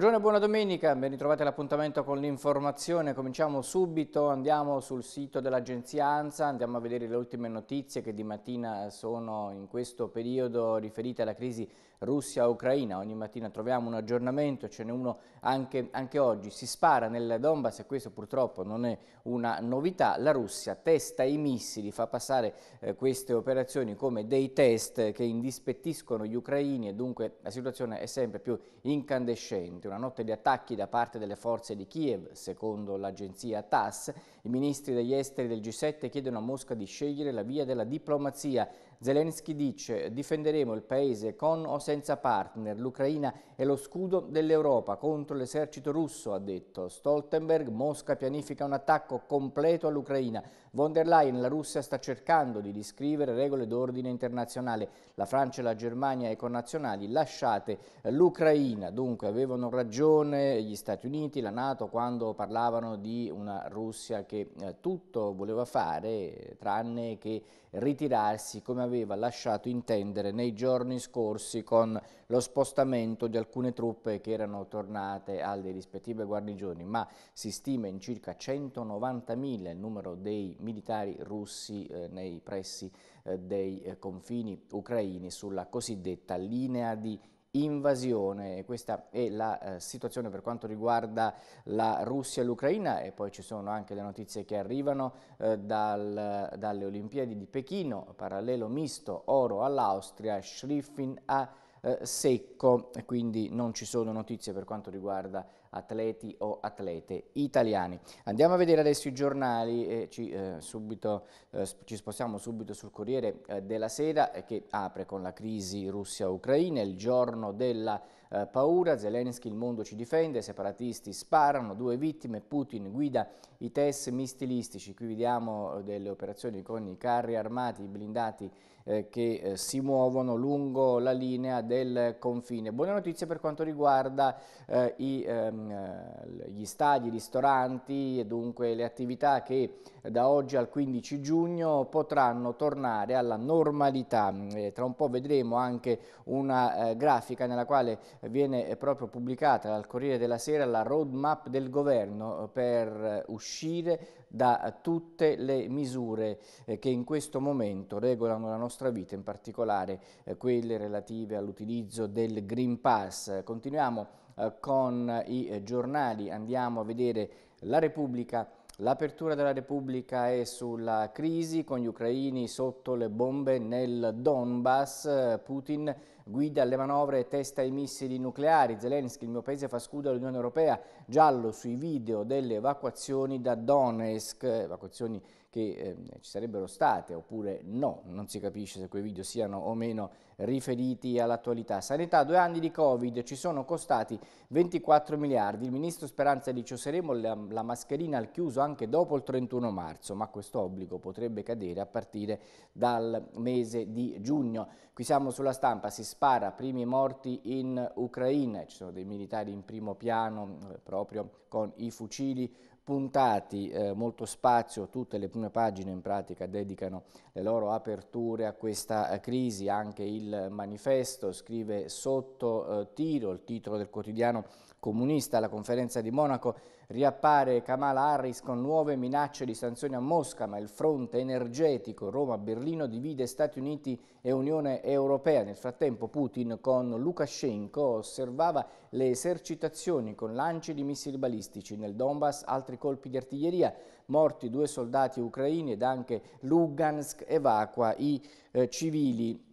Buongiorno e buona domenica, ben ritrovati all'appuntamento con l'informazione. Cominciamo subito, andiamo sul sito dell'agenzia ANSA, andiamo a vedere le ultime notizie che di mattina sono in questo periodo riferite alla crisi Russia-Ucraina, ogni mattina troviamo un aggiornamento, ce n'è uno anche, anche oggi, si spara nel Donbass e questo purtroppo non è una novità, la Russia testa i missili, fa passare eh, queste operazioni come dei test che indispettiscono gli ucraini e dunque la situazione è sempre più incandescente, una notte di attacchi da parte delle forze di Kiev, secondo l'agenzia TASS, i ministri degli esteri del G7 chiedono a Mosca di scegliere la via della diplomazia Zelensky dice difenderemo il paese con o senza partner, l'Ucraina è lo scudo dell'Europa contro l'esercito russo, ha detto. Stoltenberg, Mosca pianifica un attacco completo all'Ucraina, Von der Leyen, la Russia sta cercando di riscrivere regole d'ordine internazionale. La Francia e la Germania i connazionali lasciate l'Ucraina. Dunque avevano ragione gli Stati Uniti, la Nato, quando parlavano di una Russia che eh, tutto voleva fare tranne che ritirarsi come aveva lasciato intendere nei giorni scorsi con lo spostamento di alcune truppe che erano tornate alle rispettive guarnigioni, ma si stima in circa 190.000 il numero dei militari russi eh, nei pressi eh, dei eh, confini ucraini sulla cosiddetta linea di invasione. Questa è la eh, situazione per quanto riguarda la Russia e l'Ucraina e poi ci sono anche le notizie che arrivano eh, dal, dalle Olimpiadi di Pechino, parallelo misto, oro all'Austria, Schriffin a eh, secco, quindi non ci sono notizie per quanto riguarda atleti o atlete italiani. Andiamo a vedere adesso i giornali e ci, eh, subito, eh, ci spostiamo subito sul Corriere eh, della Sera eh, che apre con la crisi Russia-Ucraina, il giorno della eh, paura, Zelensky il mondo ci difende, separatisti sparano, due vittime, Putin guida i test missilistici, qui vediamo eh, delle operazioni con i carri armati, i blindati eh, che eh, si muovono lungo la linea del confine. Buone notizie per quanto riguarda eh, i, ehm, eh, gli stadi, i ristoranti e dunque le attività che da oggi al 15 giugno potranno tornare alla normalità. Eh, tra un po' vedremo anche una grafica nella quale viene proprio pubblicata dal Corriere della Sera la roadmap del governo per uscire uscire da tutte le misure eh, che in questo momento regolano la nostra vita, in particolare eh, quelle relative all'utilizzo del Green Pass. Continuiamo eh, con i giornali, andiamo a vedere la Repubblica L'apertura della Repubblica è sulla crisi con gli ucraini sotto le bombe nel Donbass. Putin guida alle manovre e testa ai missili nucleari. Zelensky, il mio paese fa scudo all'Unione Europea, giallo sui video delle evacuazioni da Donetsk, evacuazioni che eh, ci sarebbero state oppure no, non si capisce se quei video siano o meno riferiti all'attualità. Sanità, due anni di Covid, ci sono costati 24 miliardi, il ministro Speranza dice useremo la, la mascherina al chiuso anche dopo il 31 marzo, ma questo obbligo potrebbe cadere a partire dal mese di giugno. Qui siamo sulla stampa, si spara, primi morti in Ucraina, ci sono dei militari in primo piano eh, proprio con i fucili puntati eh, molto spazio, tutte le prime pagine in pratica dedicano le loro aperture a questa eh, crisi, anche il manifesto scrive sotto eh, tiro il titolo del quotidiano comunista alla conferenza di Monaco riappare Kamala Harris con nuove minacce di sanzioni a Mosca, ma il fronte energetico Roma-Berlino divide Stati Uniti e Unione Europea. Nel frattempo Putin con Lukashenko osservava le esercitazioni con lanci di missili balistici nel Donbass, altri colpi di artiglieria, morti due soldati ucraini ed anche Lugansk evacua i eh, civili.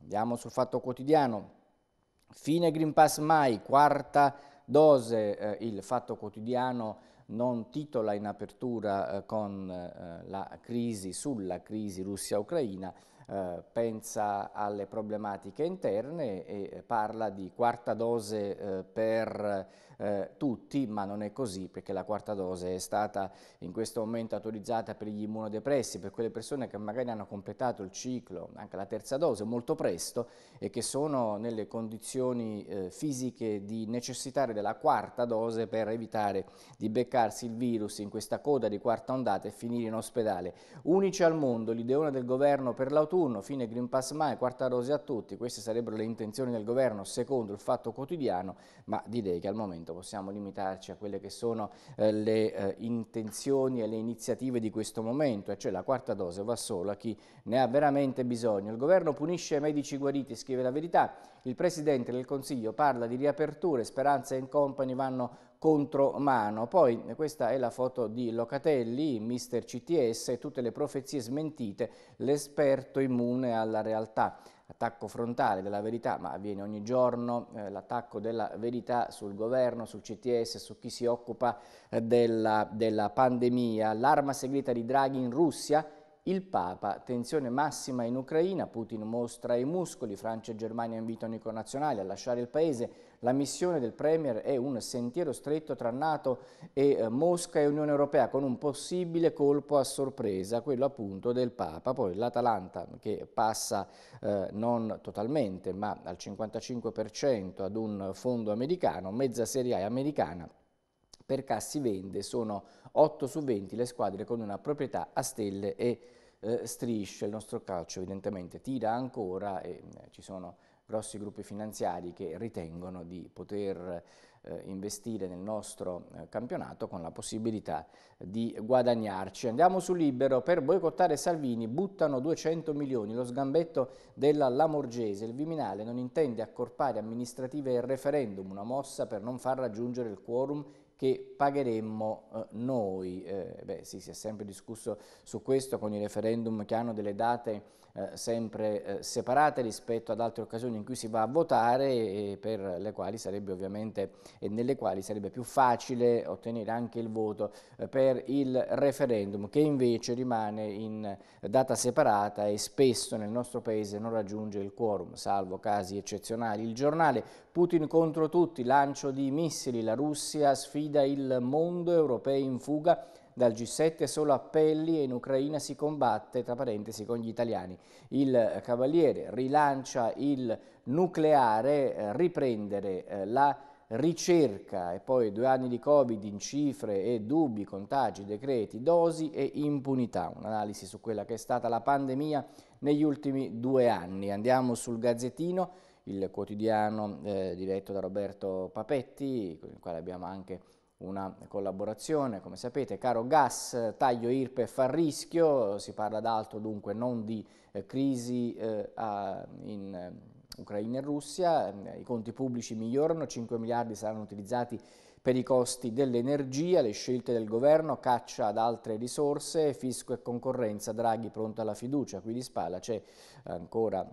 Andiamo sul fatto quotidiano. Fine Green Pass Mai, quarta dose. Eh, il Fatto Quotidiano non titola in apertura eh, con eh, la crisi sulla crisi Russia-Ucraina, eh, pensa alle problematiche interne e eh, parla di quarta dose eh, per eh, tutti, ma non è così perché la quarta dose è stata in questo momento autorizzata per gli immunodepressi, per quelle persone che magari hanno completato il ciclo, anche la terza dose, molto presto e che sono nelle condizioni eh, fisiche di necessitare della quarta dose per evitare di beccarsi il virus in questa coda di quarta ondata e finire in ospedale. Unici al mondo, l'ideona del governo per l'autunno, fine Green Pass Mai, quarta dose a tutti, queste sarebbero le intenzioni del governo secondo il fatto quotidiano, ma direi che al momento appunto possiamo limitarci a quelle che sono eh, le eh, intenzioni e le iniziative di questo momento, e cioè la quarta dose va solo a chi ne ha veramente bisogno. Il governo punisce i medici guariti, scrive la verità, il Presidente del Consiglio parla di riaperture, Speranza e Company vanno contro mano. Poi questa è la foto di Locatelli, mister CTS e tutte le profezie smentite, l'esperto immune alla realtà attacco frontale della verità, ma avviene ogni giorno, eh, l'attacco della verità sul governo, sul CTS, su chi si occupa eh, della, della pandemia, l'arma segreta di Draghi in Russia, il Papa, tensione massima in Ucraina, Putin mostra i muscoli, Francia e Germania invitano i connazionali a lasciare il paese, la missione del Premier è un sentiero stretto tra Nato e eh, Mosca e Unione Europea con un possibile colpo a sorpresa, quello appunto del Papa. Poi l'Atalanta che passa eh, non totalmente ma al 55% ad un fondo americano, mezza Serie A americana per cassi vende, sono 8 su 20 le squadre con una proprietà a stelle e eh, strisce. Il nostro calcio evidentemente tira ancora e eh, ci sono grossi gruppi finanziari che ritengono di poter eh, investire nel nostro eh, campionato con la possibilità di guadagnarci. Andiamo su Libero, per boicottare Salvini buttano 200 milioni, lo sgambetto della Lamorgese, il Viminale non intende accorpare amministrative e referendum, una mossa per non far raggiungere il quorum che pagheremmo eh, noi. Eh, beh sì, si è sempre discusso su questo con i referendum che hanno delle date eh, sempre eh, separate rispetto ad altre occasioni in cui si va a votare e per le quali sarebbe ovviamente e nelle quali sarebbe più facile ottenere anche il voto eh, per il referendum che invece rimane in data separata e spesso nel nostro paese non raggiunge il quorum, salvo casi eccezionali. Il giornale Putin contro tutti, lancio di missili, la Russia sfida il mondo europeo in fuga dal G7 solo appelli e in Ucraina si combatte, tra parentesi, con gli italiani. Il eh, Cavaliere rilancia il nucleare, eh, riprendere eh, la ricerca e poi due anni di Covid in cifre e dubbi, contagi, decreti, dosi e impunità. Un'analisi su quella che è stata la pandemia negli ultimi due anni. Andiamo sul Gazzettino, il quotidiano eh, diretto da Roberto Papetti, con il quale abbiamo anche una collaborazione, come sapete, caro gas, taglio IRPEF a rischio, si parla d'altro dunque non di eh, crisi eh, a, in eh, Ucraina e Russia, eh, i conti pubblici migliorano, 5 miliardi saranno utilizzati per i costi dell'energia, le scelte del governo, caccia ad altre risorse, fisco e concorrenza, Draghi pronto alla fiducia, qui di spalla c'è ancora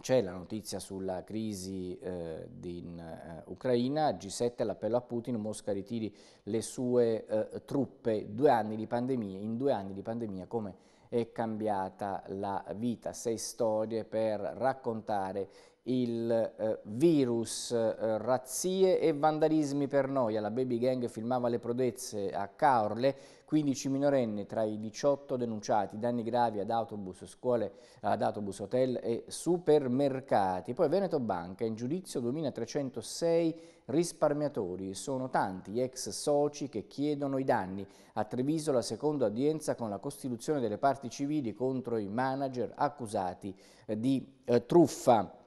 c'è la notizia sulla crisi eh, in eh, Ucraina, G7 l'appello a Putin, Mosca ritiri le sue eh, truppe, due anni di pandemia, in due anni di pandemia come è cambiata la vita, sei storie per raccontare il eh, virus, eh, razzie e vandalismi per noia. La baby gang filmava le prodezze a Caorle, 15 minorenni tra i 18 denunciati, danni gravi ad autobus, scuole, ad autobus, hotel e supermercati. Poi Veneto Banca, in giudizio 2306 risparmiatori. Sono tanti gli ex soci che chiedono i danni. A Treviso la seconda udienza con la costituzione delle parti civili contro i manager accusati eh, di eh, truffa.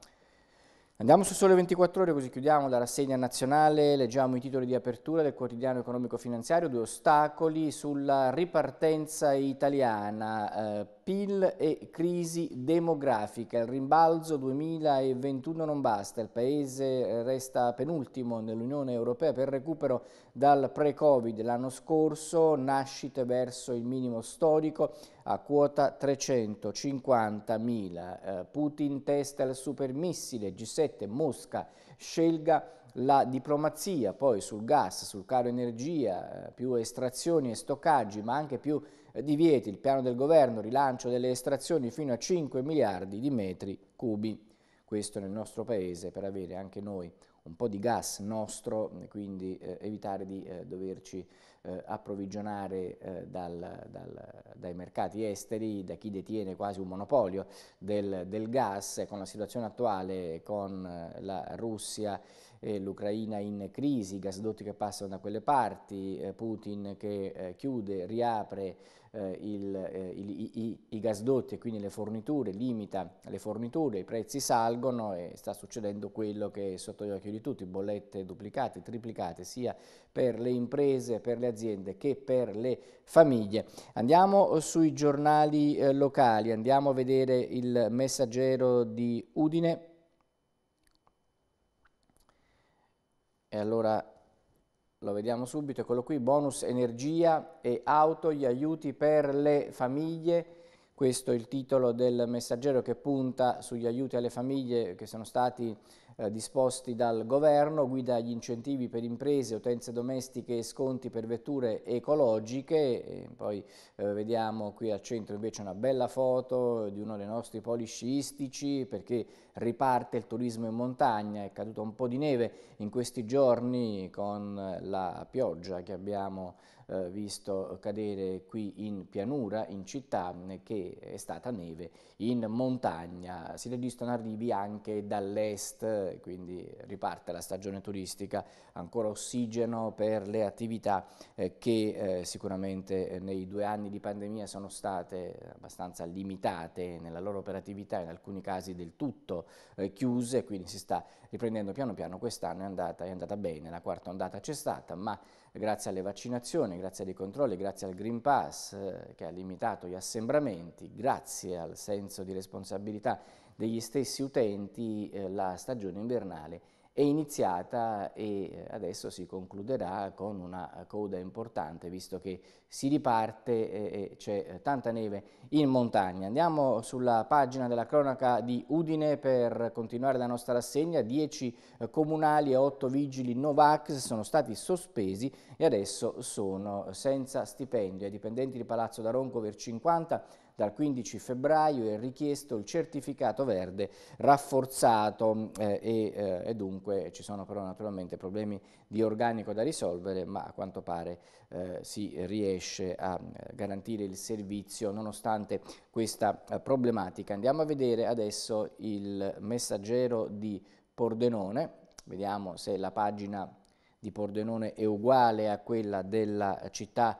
Andiamo su Sole 24 Ore così chiudiamo la rassegna nazionale, leggiamo i titoli di apertura del quotidiano economico-finanziario, due ostacoli sulla ripartenza italiana. Eh, PIL e crisi demografica, il rimbalzo 2021 non basta, il Paese resta penultimo nell'Unione Europea per recupero dal pre-Covid l'anno scorso, nascite verso il minimo storico a quota 350.000, eh, Putin testa il supermissile, G7, Mosca, scelga la diplomazia, poi sul gas, sul caro energia, eh, più estrazioni e stoccaggi, ma anche più divieti, il piano del governo, rilancio delle estrazioni fino a 5 miliardi di metri cubi. Questo nel nostro paese per avere anche noi un po' di gas nostro, quindi eh, evitare di eh, doverci eh, approvvigionare eh, dal, dal, dai mercati esteri, da chi detiene quasi un monopolio del, del gas, con la situazione attuale con eh, la Russia eh, l'Ucraina in crisi, i gasdotti che passano da quelle parti, eh, Putin che eh, chiude, riapre eh, il, eh, il, i, i, gasdotti e quindi le forniture, limita le forniture, i prezzi salgono e sta succedendo quello che è sotto gli occhi di tutti, bollette duplicate, triplicate, sia per le imprese, per le aziende che per le famiglie. Andiamo sui giornali locali, andiamo a vedere il messaggero di Udine e allora lo vediamo subito, eccolo qui, bonus energia e auto, gli aiuti per le famiglie, questo è il titolo del messaggero che punta sugli aiuti alle famiglie che sono stati eh, disposti dal governo, guida agli incentivi per imprese, utenze domestiche e sconti per vetture ecologiche. E poi eh, vediamo qui al centro invece una bella foto di uno dei nostri poli sciistici perché riparte il turismo in montagna, è caduto un po' di neve in questi giorni con la pioggia che abbiamo eh, visto cadere qui in pianura, in città, eh, che è stata neve in montagna. Si registrano arrivi anche dall'est, quindi riparte la stagione turistica, ancora ossigeno per le attività eh, che eh, sicuramente eh, nei due anni di pandemia sono state abbastanza limitate nella loro operatività, in alcuni casi del tutto eh, chiuse, quindi si sta riprendendo piano piano quest'anno, è è andata bene, la quarta ondata c'è stata, ma grazie alle vaccinazioni, grazie ai controlli, grazie al Green Pass eh, che ha limitato gli assembramenti, grazie al senso di responsabilità degli stessi utenti, eh, la stagione invernale è iniziata e eh, adesso si concluderà con una coda importante visto che si riparte e eh, eh, c'è tanta neve in montagna. Andiamo sulla pagina della cronaca di Udine per continuare la nostra rassegna. 10 comunali e 8 vigili Novax sono stati sospesi e adesso sono senza stipendio. I dipendenti di Palazzo da Ronco per 50 dal 15 febbraio è richiesto il certificato verde rafforzato eh, e, eh, dunque ci sono però naturalmente problemi di organico da risolvere, ma a quanto pare eh, si riesce a eh, garantire il servizio nonostante questa eh, problematica. Andiamo a vedere adesso il messaggero di Pordenone, vediamo se la pagina di Pordenone è uguale a quella della città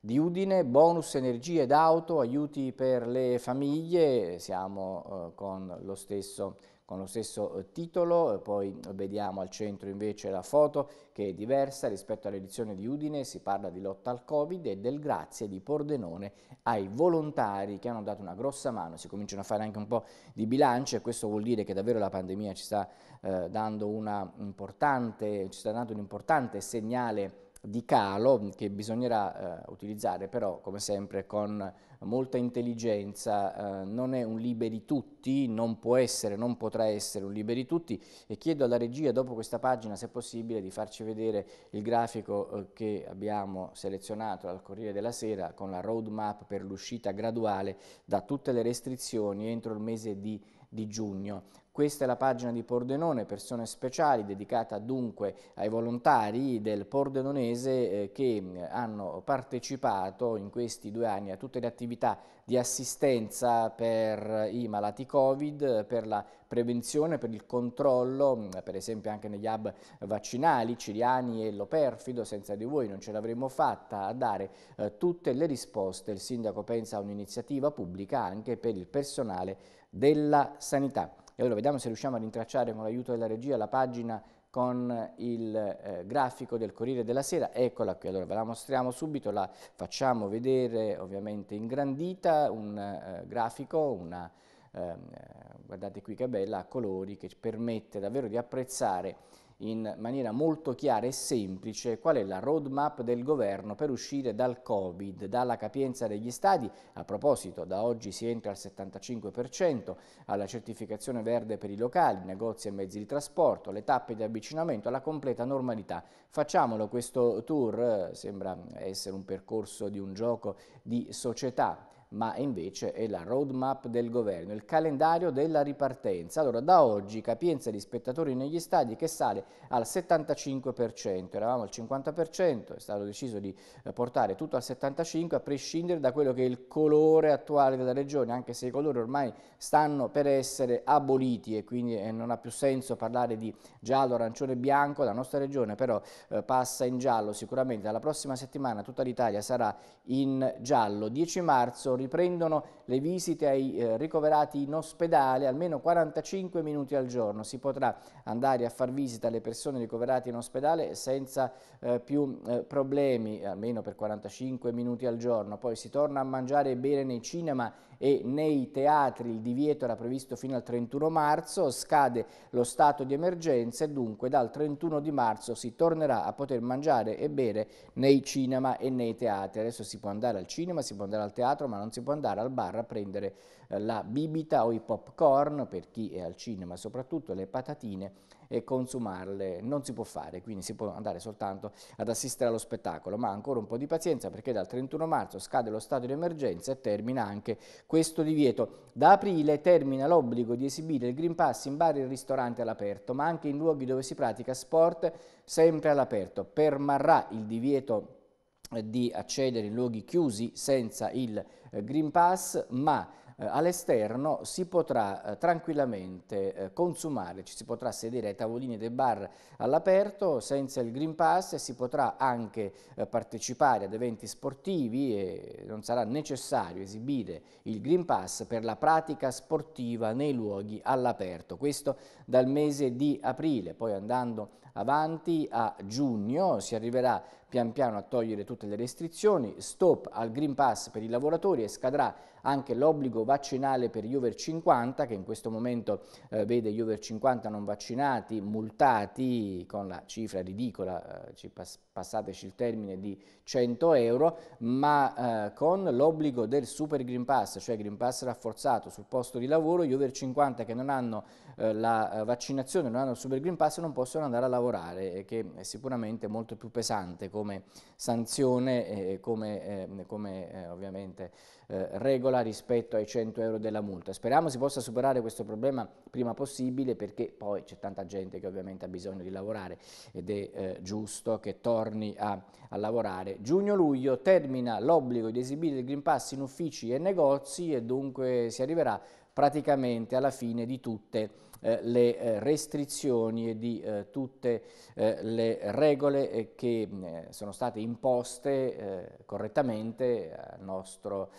di Udine, bonus energie ed auto, aiuti per le famiglie, siamo eh, con, lo stesso, con lo stesso eh, titolo, eh, poi vediamo al centro invece la foto che è diversa rispetto all'edizione di Udine, si parla di lotta al Covid e del grazie di Pordenone ai volontari che hanno dato una grossa mano, si cominciano a fare anche un po' di bilancio e questo vuol dire che davvero la pandemia ci sta, eh, dando, una ci sta dando un importante segnale di calo che bisognerà eh, utilizzare però come sempre con molta intelligenza, eh, non è un liberi tutti, non può essere, non potrà essere un liberi tutti e chiedo alla regia dopo questa pagina se è possibile di farci vedere il grafico eh, che abbiamo selezionato al Corriere della Sera con la roadmap per l'uscita graduale da tutte le restrizioni entro il mese di di giugno. Questa è la pagina di Pordenone, persone speciali, dedicata dunque ai volontari del Pordenonese eh, che eh, hanno partecipato in questi due anni a tutte le attività di assistenza per eh, i malati Covid, per la prevenzione, per il controllo, mm, per esempio anche negli hub vaccinali, Ciriani e Loperfido, senza di voi non ce l'avremmo fatta a dare tutte le risposte. Il sindaco pensa a un'iniziativa pubblica anche per il personale della sanità. E allora vediamo se riusciamo a rintracciare con l'aiuto della regia la pagina con il eh, grafico del Corriere della Sera, eccola qui, allora ve la mostriamo subito, la facciamo vedere ovviamente ingrandita, un eh, grafico, una, ehm, eh, guardate qui che bella, a colori che permette davvero di apprezzare in maniera molto chiara e semplice qual è la roadmap del governo per uscire dal Covid, dalla capienza degli stadi, a proposito da oggi si entra al 75%, alla certificazione verde per i locali, negozi e mezzi di trasporto, le tappe di avvicinamento alla completa normalità. Facciamolo questo tour, sembra essere un percorso di un gioco di società ma invece è la roadmap del governo, il calendario della ripartenza. Allora, da oggi capienza di spettatori negli stadi che sale al 75%, eravamo al 50%, è stato deciso di eh, portare tutto al 75% a prescindere da quello che è il colore attuale della regione, anche se i colori ormai stanno per essere aboliti e quindi eh, non ha più senso parlare di giallo, arancione e bianco, la nostra regione però eh, passa in giallo sicuramente, dalla prossima settimana tutta l'Italia sarà in giallo, 10 marzo riprendono le visite ai eh, ricoverati in ospedale almeno 45 minuti al giorno. Si potrà andare a far visita alle persone ricoverate in ospedale senza eh, più eh, problemi, almeno per 45 minuti al giorno. Poi si torna a mangiare e bere nei cinema e nei teatri il divieto era previsto fino al 31 marzo, scade lo stato di emergenza e dunque dal 31 di marzo si tornerà a poter mangiare e bere nei cinema e nei teatri. Adesso si può andare al cinema, si può andare al teatro, ma non si può andare al bar a prendere eh, la bibita o i popcorn, per chi è al cinema soprattutto, le patatine e consumarle non si può fare, quindi si può andare soltanto ad assistere allo spettacolo, ma ancora un po' di pazienza perché dal 31 marzo scade lo stato di emergenza e termina anche questo divieto. Da aprile termina l'obbligo di esibire il Green Pass in bar e ristoranti all'aperto, ma anche in luoghi dove si pratica sport sempre all'aperto. Permarrà il divieto eh, di accedere in luoghi chiusi senza il eh, Green Pass, ma eh, all'esterno si potrà eh, tranquillamente eh, consumare, ci si potrà sedere ai tavolini dei bar all'aperto senza il Green Pass e si potrà anche eh, partecipare ad eventi sportivi e non sarà necessario esibire il Green Pass per la pratica sportiva nei luoghi all'aperto. Questo dal mese di aprile, poi andando avanti a giugno si arriverà pian piano a togliere tutte le restrizioni, stop al Green Pass per i lavoratori e scadrà anche l'obbligo vaccinale per gli over 50 che in questo momento eh, vede gli over 50 non vaccinati multati con la cifra ridicola, eh, ci passiamo passateci il termine, di 100 euro, ma eh, con l'obbligo del Super Green Pass, cioè Green Pass rafforzato sul posto di lavoro, gli over 50 che non hanno eh, la eh, vaccinazione, non hanno il Super Green Pass non possono andare a lavorare, che è sicuramente molto più pesante come sanzione eh, e come, eh, come eh, ovviamente eh, regola rispetto ai 100 euro della multa. Speriamo si possa superare questo problema prima possibile perché poi c'è tanta gente che ovviamente ha bisogno di lavorare ed è eh, giusto che torni a, a lavorare. Giugno-luglio termina l'obbligo di esibire il Green Pass in uffici e negozi e dunque si arriverà praticamente alla fine di tutte eh, le eh, restrizioni e di eh, tutte eh, le regole eh, che mm, eh, sono state imposte correttamente a nostro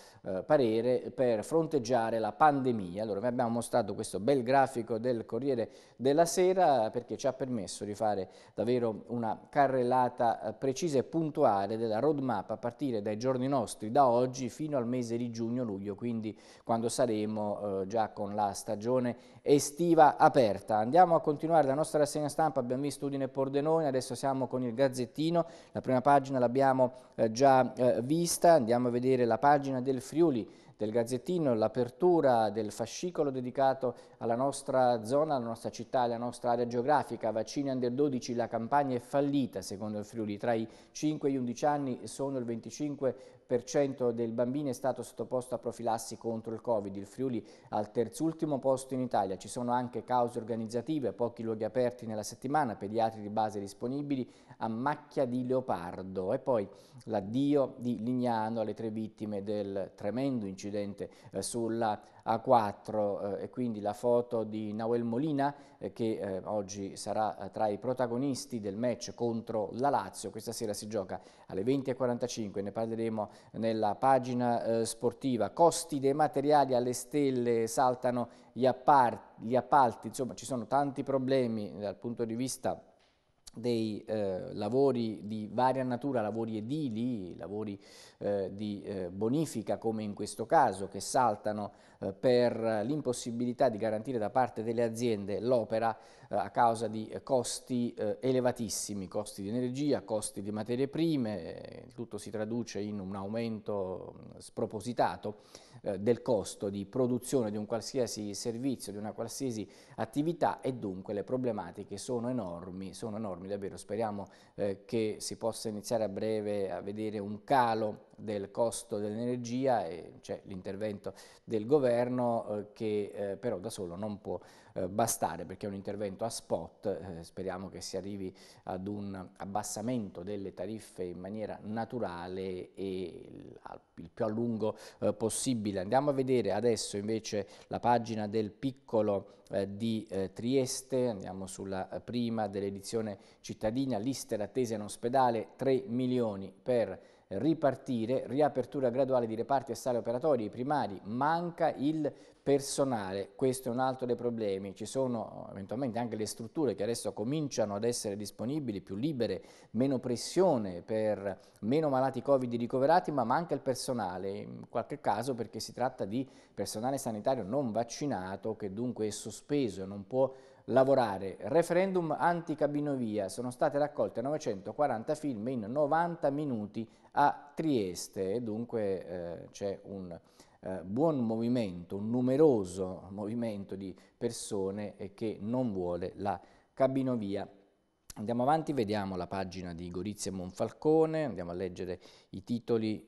parere per fronteggiare la pandemia. Allora vi abbiamo mostrato questo bel grafico del Corriere della Sera perché ci ha permesso di fare davvero una carrellata precisa e puntuale della roadmap a partire dai giorni nostri, da oggi fino al mese di giugno-luglio, quindi quando saremo già con la stagione estiva aperta. Andiamo a continuare la nostra rassegna stampa, abbiamo visto Udine e Pordenone, adesso siamo con il Gazzettino, la prima pagina l'abbiamo eh, già eh, vista, andiamo a vedere la pagina del Friuli del Gazzettino, l'apertura del fascicolo dedicato alla nostra zona, alla nostra città, alla nostra area geografica, vaccini under 12, la campagna è fallita secondo il Friuli, tra i 5 e gli 11 anni sono il 25 7% dei bambini è stato sottoposto a profilassi contro il Covid, il Friuli al terzultimo posto in Italia. Ci sono anche cause organizzative, pochi luoghi aperti nella settimana, pediatri di base disponibili a macchia di leopardo e poi l'addio di Lignano alle tre vittime del tremendo incidente eh, sulla A4 eh, e quindi la foto di Nahuel Molina eh, che eh, oggi sarà eh, tra i protagonisti del match contro la Lazio. Questa sera si gioca alle 20.45, ne parleremo nella pagina eh, sportiva, costi dei materiali alle stelle, saltano gli, gli appalti, insomma ci sono tanti problemi dal punto di vista dei eh, lavori di varia natura, lavori edili, lavori eh, di eh, bonifica come in questo caso, che saltano eh, per l'impossibilità di garantire da parte delle aziende l'opera eh, a causa di eh, costi elevatissimi, costi di energia, costi di materie prime, tutto si traduce in un aumento mm, spropositato del costo di produzione di un qualsiasi servizio, di una qualsiasi attività e dunque le problematiche sono enormi, sono enormi davvero, speriamo che si possa iniziare a breve a vedere un calo del costo dell'energia e c'è l'intervento del governo eh, che eh, però da solo non può eh, bastare perché è un intervento a spot, eh, speriamo che si arrivi ad un abbassamento delle tariffe in maniera naturale e il, il più a lungo eh, possibile. Andiamo a vedere adesso invece la pagina del piccolo di Trieste, andiamo sulla prima dell'edizione cittadina, liste d'attesa in ospedale 3 milioni per ripartire, riapertura graduale di reparti e sale operatori primari, manca il personale, questo è un altro dei problemi, ci sono eh, eventualmente anche le strutture che adesso cominciano ad essere disponibili, più libere, meno pressione per meno malati Covid ricoverati, ma manca il personale, in qualche caso perché si tratta di personale sanitario non vaccinato che dunque è sospeso e non può lavorare. Referendum anticabinovia, sono state raccolte 940 film in 90 minuti a Trieste e dunque eh, c'è un eh, buon movimento, un numeroso movimento di persone eh, che non vuole la cabinovia. Andiamo avanti, vediamo la pagina di Gorizia Monfalcone, andiamo a leggere i titoli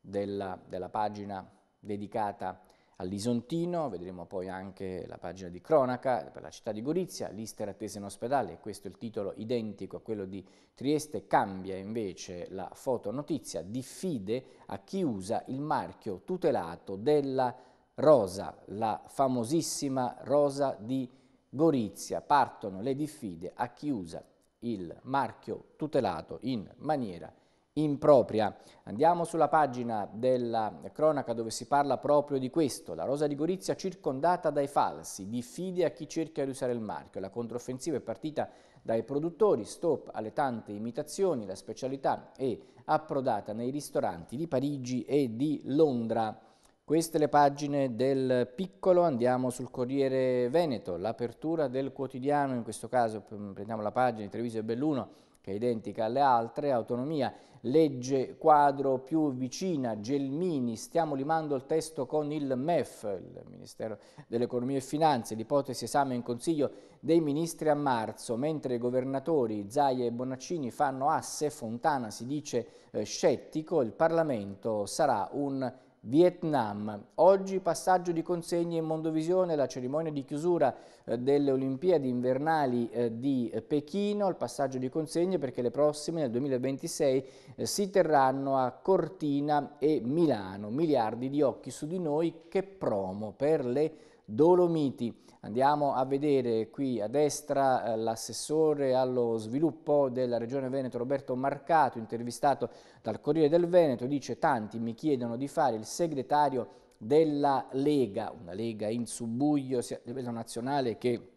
della, della pagina dedicata a all'Isontino, vedremo poi anche la pagina di cronaca per la città di Gorizia, l'Ister attesa in ospedale, questo è il titolo identico a quello di Trieste, cambia invece la fotonotizia, diffide a chi usa il marchio tutelato della rosa, la famosissima rosa di Gorizia, partono le diffide a chi usa il marchio tutelato in maniera impropria. Andiamo sulla pagina della cronaca dove si parla proprio di questo. La Rosa di Gorizia circondata dai falsi, diffide a chi cerca di usare il marchio. La controffensiva è partita dai produttori, stop alle tante imitazioni, la specialità è approdata nei ristoranti di Parigi e di Londra. Queste le pagine del piccolo, andiamo sul Corriere Veneto, l'apertura del quotidiano, in questo caso prendiamo la pagina di Treviso e Belluno, che è identica alle altre, autonomia, legge quadro più vicina, Gelmini, stiamo limando il testo con il MEF, il Ministero dell'Economia e Finanze, l'ipotesi esame in Consiglio dei Ministri a marzo, mentre i governatori Zaia e Bonaccini fanno asse, Fontana si dice eh, scettico, il Parlamento sarà un Vietnam. Oggi passaggio di consegne in Mondovisione, la cerimonia di chiusura eh, delle Olimpiadi invernali eh, di eh, Pechino, il passaggio di consegne perché le prossime nel 2026 si terranno a Cortina e Milano. Miliardi di occhi su di noi che promo per le Dolomiti. Andiamo a vedere qui a destra eh, l'assessore allo sviluppo della Regione Veneto Roberto Marcato, intervistato dal Corriere del Veneto, dice tanti mi chiedono di fare il segretario della Lega, una Lega in subbuglio sia a livello nazionale che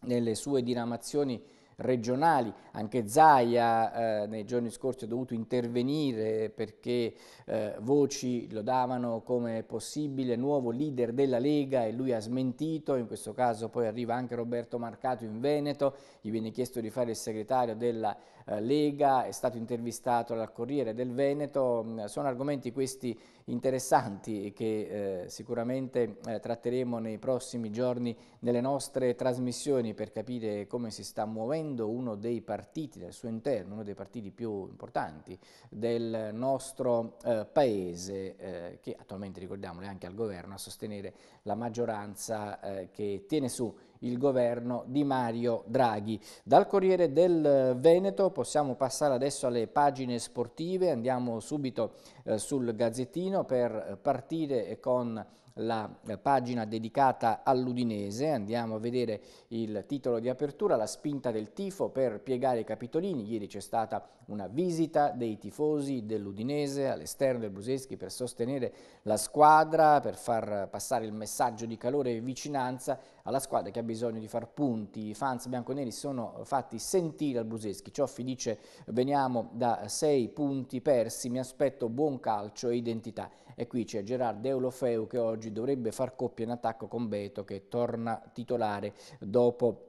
nelle sue diramazioni regionali, anche Zaia eh, nei giorni scorsi ha dovuto intervenire perché eh, voci lo davano come possibile nuovo leader della Lega e lui ha smentito, in questo caso poi arriva anche Roberto Marcato in Veneto, gli viene chiesto di fare il segretario della Lega eh, Lega, è stato intervistato dal Corriere del Veneto, mm, sono argomenti questi interessanti che eh, sicuramente eh, tratteremo nei prossimi giorni nelle nostre trasmissioni per capire come si sta muovendo uno dei partiti del suo interno, uno dei partiti più importanti del nostro eh, paese eh, che attualmente ricordiamolo è anche al governo a sostenere la maggioranza eh, che tiene su il governo di Mario Draghi. Dal Corriere del Veneto possiamo passare adesso alle pagine sportive, andiamo subito eh, sul Gazzettino per partire con la eh, pagina dedicata all'Udinese, andiamo a vedere il titolo di apertura, la spinta del tifo per piegare i capitolini, ieri c'è stata una visita dei tifosi dell'Udinese all'esterno del Bruseschi per sostenere la squadra, per far passare il messaggio di calore e vicinanza alla squadra che ha bisogno di far punti. I fans bianconeri sono fatti sentire al Bruseschi. Cioffi dice veniamo da sei punti persi, mi aspetto buon calcio e identità. E qui c'è Gerard Deulofeu che oggi dovrebbe far coppia in attacco con Beto che torna titolare dopo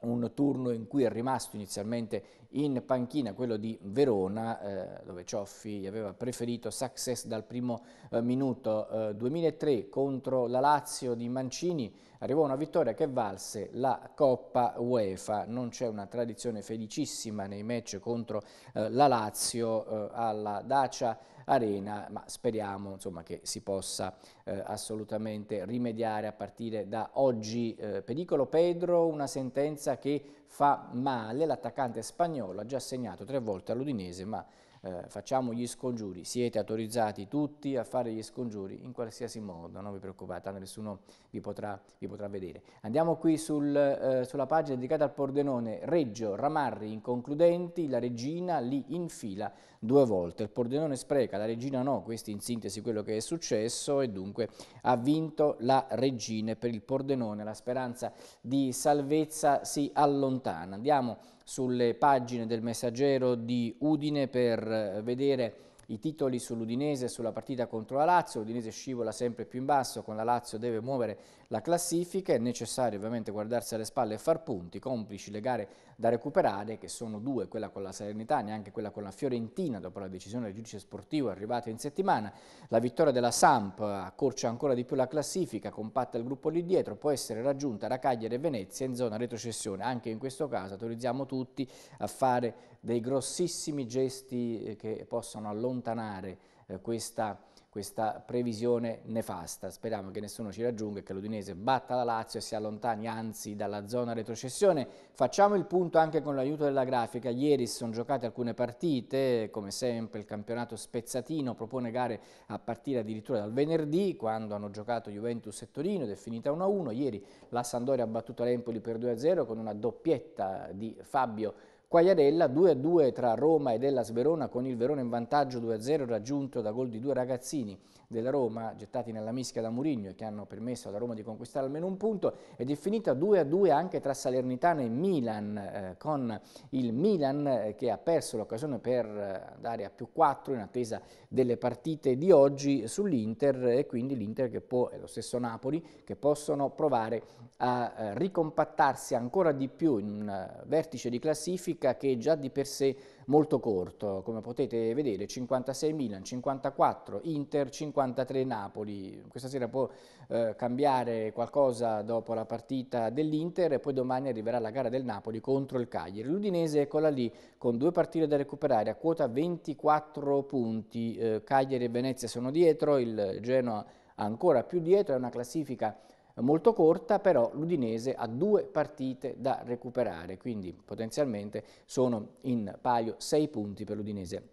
un turno in cui è rimasto inizialmente in panchina quello di Verona eh, dove Cioffi aveva preferito success dal primo eh, minuto eh, 2003 contro la Lazio di Mancini arrivò una vittoria che valse la Coppa UEFA non c'è una tradizione felicissima nei match contro eh, la Lazio eh, alla Dacia arena, ma speriamo insomma, che si possa eh, assolutamente rimediare a partire da oggi. Eh, Pedicolo Pedro, una sentenza che fa male, l'attaccante spagnolo ha già segnato tre volte all'Udinese, ma eh, facciamo gli scongiuri, siete autorizzati tutti a fare gli scongiuri in qualsiasi modo, non vi preoccupate, nessuno vi potrà, vi potrà vedere. Andiamo qui sul, eh, sulla pagina dedicata al Pordenone, Reggio, Ramarri inconcludenti, la regina lì in fila due volte, il Pordenone spreca, la regina no, questo in sintesi quello che è successo e dunque ha vinto la regina per il Pordenone, la speranza di salvezza si allontana. Andiamo sulle pagine del messaggero di Udine per eh, vedere i titoli sull'Udinese e sulla partita contro la Lazio, l'Udinese scivola sempre più in basso, con la Lazio deve muovere la classifica, è necessario ovviamente guardarsi alle spalle e far punti, complici le gare da recuperare che sono due, quella con la Salernitana e anche quella con la Fiorentina dopo la decisione del giudice sportivo arrivata in settimana, la vittoria della Samp accorcia ancora di più la classifica, compatta il gruppo lì dietro, può essere raggiunta da Cagliari e Venezia in zona retrocessione, anche in questo caso autorizziamo tutti a fare dei grossissimi gesti eh, che possano allontanare eh, questa questa previsione nefasta. Speriamo che nessuno ci raggiunga, e che l'Udinese batta la Lazio e si allontani anzi dalla zona retrocessione. Facciamo il punto anche con l'aiuto della grafica. Ieri si sono giocate alcune partite, come sempre il campionato spezzatino propone gare a partire addirittura dal venerdì, quando hanno giocato Juventus e Torino ed è finita 1-1. Ieri la Sandoria ha battuto l'Empoli per 2-0 con una doppietta di Fabio Quagliarella 2-2 tra Roma e Della Sverona con il Verona in vantaggio 2-0 raggiunto da gol di due ragazzini della Roma gettati nella mischia da Murigno e che hanno permesso alla Roma di conquistare almeno un punto ed è finita 2-2 anche tra Salernitana e Milan eh, con il Milan eh, che ha perso l'occasione per eh, andare a più 4 in attesa delle partite di oggi sull'Inter e quindi l'Inter che può, e lo stesso Napoli, che possono provare a eh, ricompattarsi ancora di più in un vertice di classifica che già di per sé molto corto, come potete vedere 56 Milan, 54 Inter, 53 Napoli, questa sera può eh, cambiare qualcosa dopo la partita dell'Inter e poi domani arriverà la gara del Napoli contro il Cagliari. L'Udinese eccola lì con due partite da recuperare a quota 24 punti, eh, Cagliari e Venezia sono dietro, il Genoa ancora più dietro, è una classifica molto corta, però l'Udinese ha due partite da recuperare, quindi potenzialmente sono in palio sei punti per l'Udinese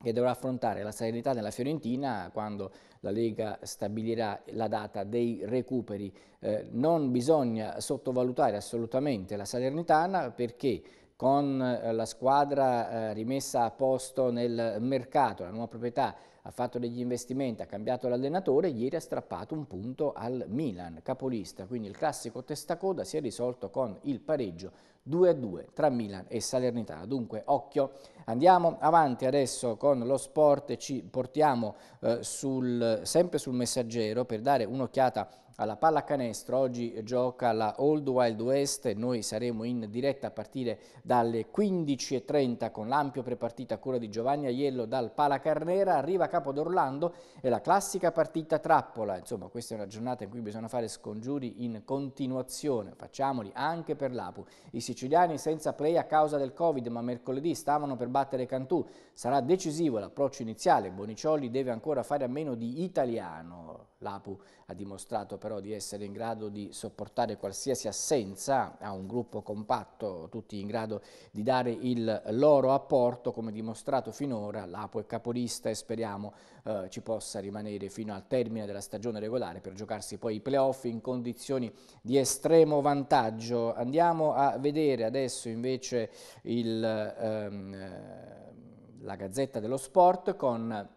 che dovrà affrontare la serenità della Fiorentina quando la Lega stabilirà la data dei recuperi. Eh, non bisogna sottovalutare assolutamente la Salernitana perché con eh, la squadra eh, rimessa a posto nel mercato, la nuova proprietà ha fatto degli investimenti, ha cambiato l'allenatore, ieri ha strappato un punto al Milan, capolista, quindi il classico testacoda si è risolto con il pareggio 2-2 tra Milan e Salernitana, dunque occhio Andiamo avanti adesso con lo sport, ci portiamo eh, sul, sempre sul messaggero per dare un'occhiata alla pallacanestro. Oggi gioca la Old Wild West e noi saremo in diretta a partire dalle 15.30 con l'ampio prepartita a cura di Giovanni Aiello dal Palacarnera. Arriva Capo d'Orlando e la classica partita trappola. Insomma, questa è una giornata in cui bisogna fare scongiuri in continuazione. Facciamoli anche per l'Apu. I siciliani senza play a causa del Covid, ma mercoledì stavano per battere Cantù. Sarà decisivo l'approccio iniziale, Bonicioli deve ancora fare a meno di italiano, L'APU ha dimostrato però di essere in grado di sopportare qualsiasi assenza, ha un gruppo compatto, tutti in grado di dare il loro apporto, come dimostrato finora l'APU è capolista e speriamo eh, ci possa rimanere fino al termine della stagione regolare per giocarsi poi i playoff in condizioni di estremo vantaggio. Andiamo a vedere adesso invece il, ehm, la Gazzetta dello Sport con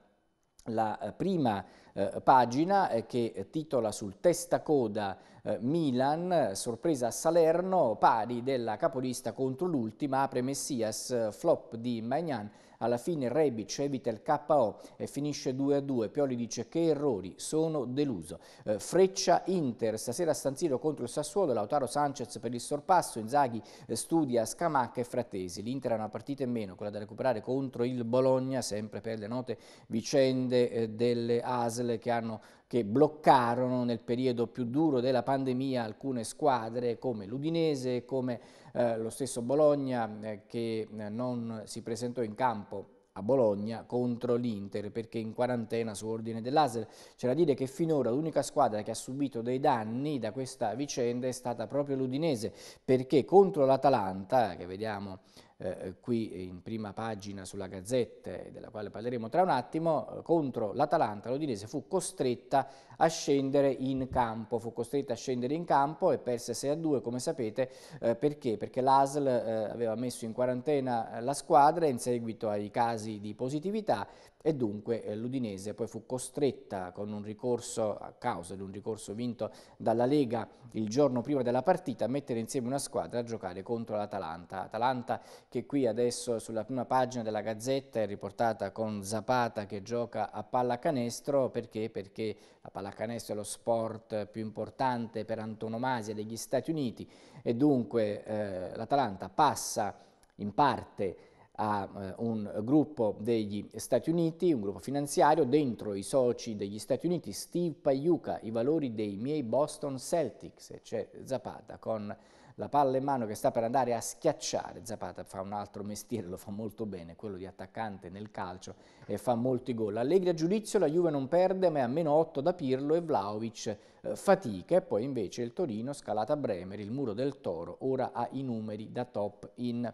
la eh, prima eh, pagina eh, che titola sul testacoda eh, Milan, sorpresa a Salerno, pari della capolista contro l'ultima, apre Messias, flop di Magnan, alla fine Rebic evita il KO e finisce 2-2, Pioli dice che errori, sono deluso. Eh, freccia Inter, stasera San Siro contro il Sassuolo, Lautaro Sanchez per il sorpasso, Inzaghi eh, studia Scamacca e Frattesi, l'Inter ha una partita in meno, quella da recuperare contro il Bologna, sempre per le note vicende delle ASL che hanno che bloccarono nel periodo più duro della pandemia alcune squadre come l'Udinese, come eh, lo stesso Bologna eh, che eh, non si presentò in campo a Bologna contro l'Inter perché in quarantena su ordine dell'Aser. C'è da dire che finora l'unica squadra che ha subito dei danni da questa vicenda è stata proprio l'Udinese perché contro l'Atalanta, che vediamo eh, qui in prima pagina sulla Gazzetta, eh, della quale parleremo tra un attimo, eh, contro l'Atalanta, l'Odinese fu costretta a scendere in campo, fu costretta a scendere in campo e perse 6 a 2, come sapete, eh, perché? Perché l'ASL aveva messo in quarantena la squadra in seguito ai casi di positività e dunque eh, l'Udinese poi fu costretta con un ricorso, a causa di un ricorso vinto dalla Lega il giorno prima della partita, a mettere insieme una squadra a giocare contro l'Atalanta. Atalanta che qui adesso sulla prima pagina della Gazzetta è riportata con Zapata che gioca a pallacanestro, perché? Perché la pallacanestro è lo sport più importante per antonomasia degli Stati Uniti e dunque eh, l'Atalanta passa in parte a eh, un gruppo degli Stati Uniti, un gruppo finanziario, dentro i soci degli Stati Uniti, Steve Paiuca, i valori dei miei Boston Celtics, c'è Zapata con la palla in mano che sta per andare a schiacciare, Zapata fa un altro mestiere, lo fa molto bene, quello di attaccante nel calcio e fa molti gol. Allegri a giudizio, la Juve non perde ma è a meno 8 da Pirlo e Vlaovic eh, fatica e poi invece il Torino scalata a Bremer, il muro del Toro, ora ha i numeri da top in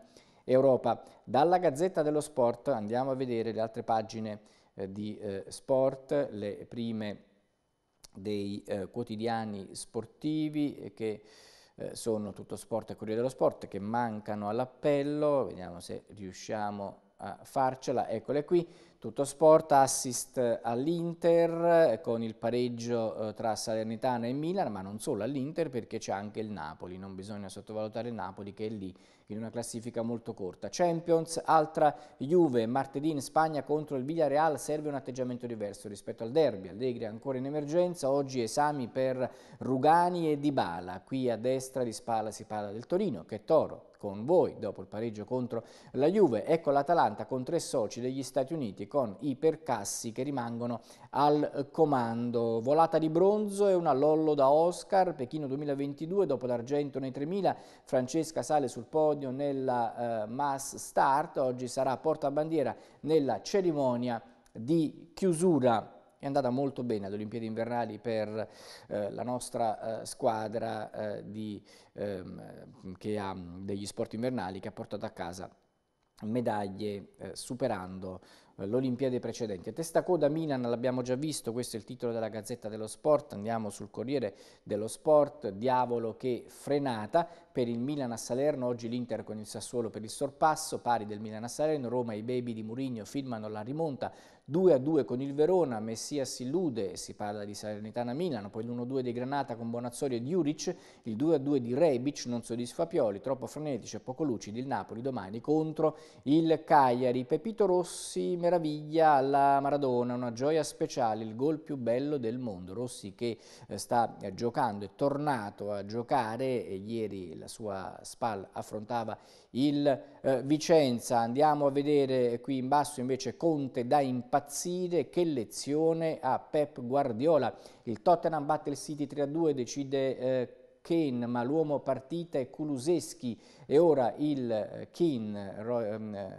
Europa. Dalla Gazzetta dello Sport andiamo a vedere le altre pagine eh, di eh, sport, le prime dei eh, quotidiani sportivi eh, che eh, sono tutto sport e Corriere dello Sport che mancano all'appello, vediamo se riusciamo a farcela, eccole qui, tutto sport, assist all'Inter eh, con il pareggio tra Salernitana e Milan, ma non solo all'Inter perché c'è anche il Napoli, non bisogna sottovalutare il Napoli che è lì in una classifica molto corta. Champions, altra Juve, martedì in Spagna contro il Villarreal serve un atteggiamento diverso rispetto al derby, Allegri ancora in emergenza, oggi esami per Rugani e Dybala, qui a destra di Spalla si parla del Torino, che è Toro, con voi dopo il pareggio contro la Juve. Ecco l'Atalanta con tre soci degli Stati Uniti con i percassi che rimangono al comando. Volata di bronzo e una lollo da Oscar, Pechino 2022, dopo l'argento nei 3000, Francesca sale sul podio podio nella eh, Mass Start, oggi sarà portabandiera nella cerimonia di chiusura è andata molto bene ad Olimpiadi Invernali per eh, la nostra eh, squadra eh, di, ehm, che ha degli sport invernali che ha portato a casa medaglie eh, superando l'Olimpiade precedente. Testa coda Milan l'abbiamo già visto, questo è il titolo della Gazzetta dello Sport, andiamo sul Corriere dello Sport, diavolo che frenata per il Milan a Salerno, oggi l'Inter con il Sassuolo per il sorpasso, pari del Milan a Salerno, Roma i baby di Murigno filmano la rimonta, 2 a 2 con il Verona, Messias si illude, si parla di Salernitana Milano, poi l'1-2 di Granata con Bonazzoli e Diuric, il 2 a 2 di Rebic non soddisfa Pioli, troppo frenetici e poco lucidi il Napoli domani contro il Cagliari. Pepito Rossi meraviglia alla Maradona, una gioia speciale, il gol più bello del mondo. Rossi che eh, sta eh, giocando, è tornato a giocare, ieri la sua spalla affrontava il eh, Vicenza, andiamo a vedere qui in basso invece Conte da impazzire, che lezione a Pep Guardiola. Il Tottenham batte il City 3-2, decide eh, Kane, ma l'uomo partita è Kuluseschi e ora il eh, Kane, Ro, ehm, eh,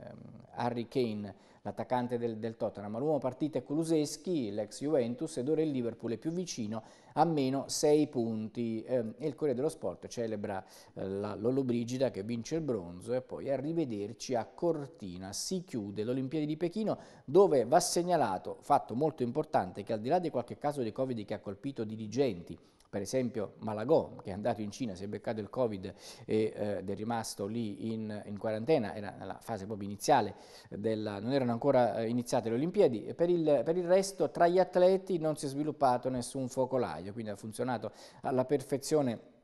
Harry Kane, l'attaccante del, del, Tottenham, ma l'uomo partita è Kuluseschi, l'ex Juventus ed ora il Liverpool è più vicino a meno 6 punti. Eh, il Corriere dello Sport celebra eh, la Lollobrigida che vince il bronzo e poi arrivederci a Cortina. Si chiude l'Olimpiadi di Pechino dove va segnalato, fatto molto importante, che al di là di qualche caso di Covid che ha colpito dirigenti, per esempio Malagò che è andato in Cina, si è beccato il Covid ed eh, è rimasto lì in, in, quarantena, era nella fase proprio iniziale, della, non erano ancora eh, iniziate le Olimpiadi, per il, per il resto tra gli atleti non si è sviluppato nessun focolaio quindi ha funzionato alla perfezione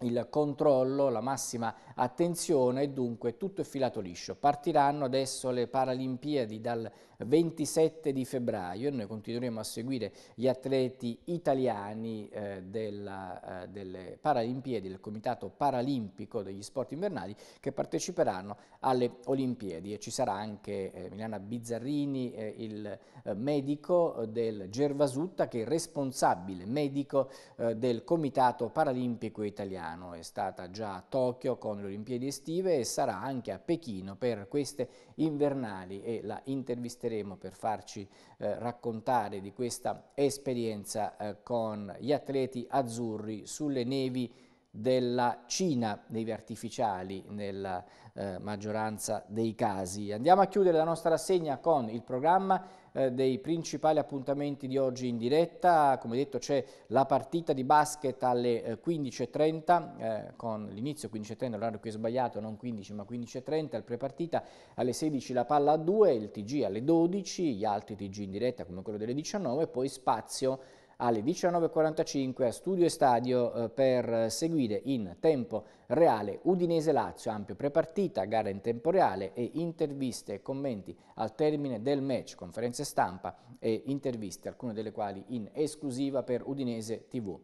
il controllo, la massima attenzione e dunque tutto è filato liscio. Partiranno adesso le Paralimpiadi dal 27 di febbraio e noi continueremo a seguire gli atleti italiani eh, della, eh, delle Paralimpiadi, del Comitato Paralimpico degli Sport Invernali che parteciperanno alle Olimpiadi e ci sarà anche eh, Milana Bizzarrini, eh, il eh, medico del Gervasutta che è responsabile medico eh, del Comitato Paralimpico Italiano italiano, è stata già a Tokyo con le Olimpiadi estive e sarà anche a Pechino per queste invernali e la intervisteremo per farci eh, raccontare di questa esperienza eh, con gli atleti azzurri sulle nevi della Cina, nevi artificiali nella eh, maggioranza dei casi. Andiamo a chiudere la nostra rassegna con il programma eh, dei principali appuntamenti di oggi in diretta. Come detto c'è la partita di basket alle 15.30, eh, eh, con l'inizio 15.30, l'orario qui è sbagliato, non 15 ma 15.30, al prepartita alle 16 la palla a 2, il TG alle 12, gli altri TG in diretta come quello delle 19, poi spazio alle 19.45 a Studio e Stadio eh, per seguire in tempo reale Udinese-Lazio, ampio prepartita, gara in tempo reale e interviste e commenti al termine del match, conferenze stampa e interviste, alcune delle quali in esclusiva per Udinese TV.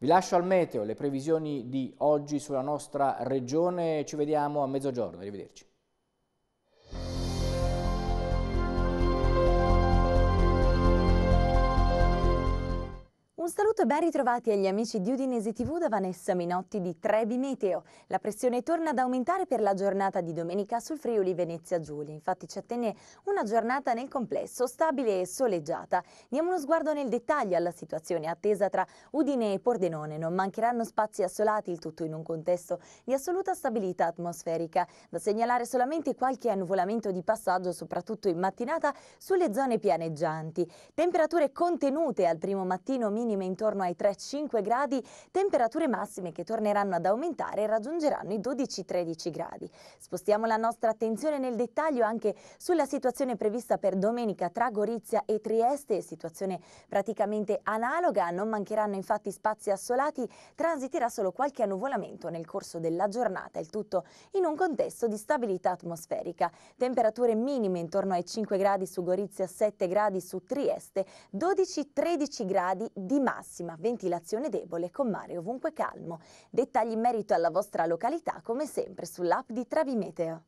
Vi lascio al meteo, le previsioni di oggi sulla nostra regione, ci vediamo a mezzogiorno, arrivederci. Un saluto e ben ritrovati agli amici di Udinese TV da Vanessa Minotti di Trebi Meteo. La pressione torna ad aumentare per la giornata di domenica sul Friuli Venezia Giulia. Infatti ci attende una giornata nel complesso stabile e soleggiata. Diamo uno sguardo nel dettaglio alla situazione attesa tra Udine e Pordenone. Non mancheranno spazi assolati, il tutto in un contesto di assoluta stabilità atmosferica. Da segnalare solamente qualche annuvolamento di passaggio, soprattutto in mattinata, sulle zone pianeggianti. Temperature contenute al primo mattino minimo minime intorno ai 3-5 gradi, temperature massime che torneranno ad aumentare e raggiungeranno i 12-13 gradi. Spostiamo la nostra attenzione nel dettaglio anche sulla situazione prevista per domenica tra Gorizia e Trieste, situazione praticamente analoga, non mancheranno infatti spazi assolati, transiterà solo qualche annuvolamento nel corso della giornata, il tutto in un contesto di stabilità atmosferica. Temperature minime intorno ai 5 gradi su Gorizia, 7 gradi su Trieste, 12-13 gradi di massima, ventilazione debole con mare ovunque calmo. Dettagli in merito alla vostra località come sempre sull'app di Travimeteo.